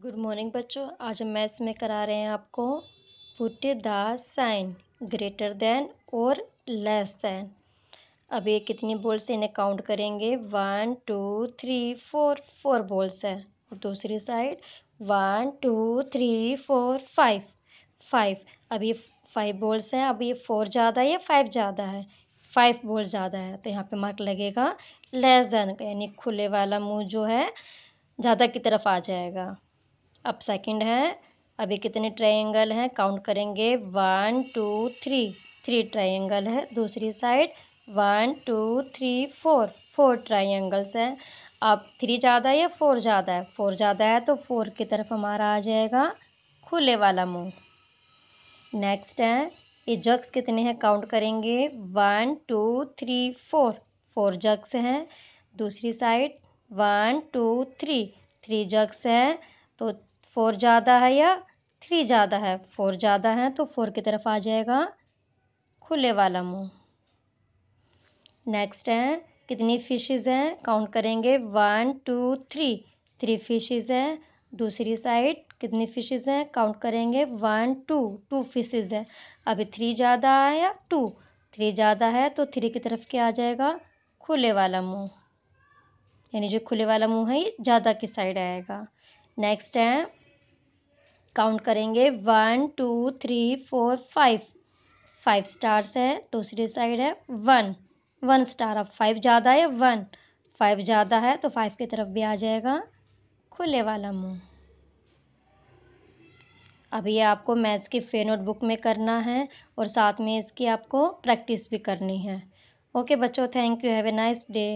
good morning बच्चों आज हम मैथ्स में करा रहे हैं आपको put the sign greater than और लेस देन अब ये कितनी बॉल्स इन्हें काउंट करेंगे one two three four four balls हैं और दूसरी side one two three four five five अब ये फाइव बॉल्स हैं अब ये फोर ज़्यादा है या फाइव ज़्यादा है फाइव बॉल ज़्यादा है तो यहाँ पे मार्क लगेगा लेस देन यानी खुले वाला मुँह जो है ज़्यादा की तरफ आ जाएगा अब सेकंड है अभी कितने ट्रायंगल हैं काउंट करेंगे one two three three triangle है दूसरी side one two three four four triangles हैं अब थ्री ज़्यादा है या फोर ज़्यादा है फोर ज़्यादा है तो फोर की तरफ हमारा आ जाएगा खुले वाला मुंह नेक्स्ट है ये जग्स कितने हैं काउंट करेंगे one two three four four jugs हैं दूसरी side one two three three jugs हैं तो फोर ज़्यादा है या थ्री ज़्यादा है फोर ज़्यादा है तो फोर की तरफ आ जाएगा खुले वाला मुंह नेक्स्ट है कितनी फिशेस हैं काउंट करेंगे one two three three fishes हैं दूसरी साइड कितनी फिशेस हैं काउंट करेंगे वन टू टू फिशेस हैं अभी थ्री ज़्यादा है या टू थ्री ज़्यादा है तो थ्री की तरफ क्या आ जाएगा खुले वाला मुंह यानी जो खुले वाला मुंह है ये ज़्यादा की साइड आएगा नेक्स्ट है काउंट करेंगे one two three four five five stars है दूसरी साइड है वन वन स्टार अब फाइव ज़्यादा है वन फाइव ज़्यादा है तो फाइव की तरफ भी आ जाएगा खुले वाला मुंह अब ये आपको मैथ्स की फे नोटबुक में करना है और साथ में इसकी आपको प्रैक्टिस भी करनी है ओके बच्चों thank you have a nice day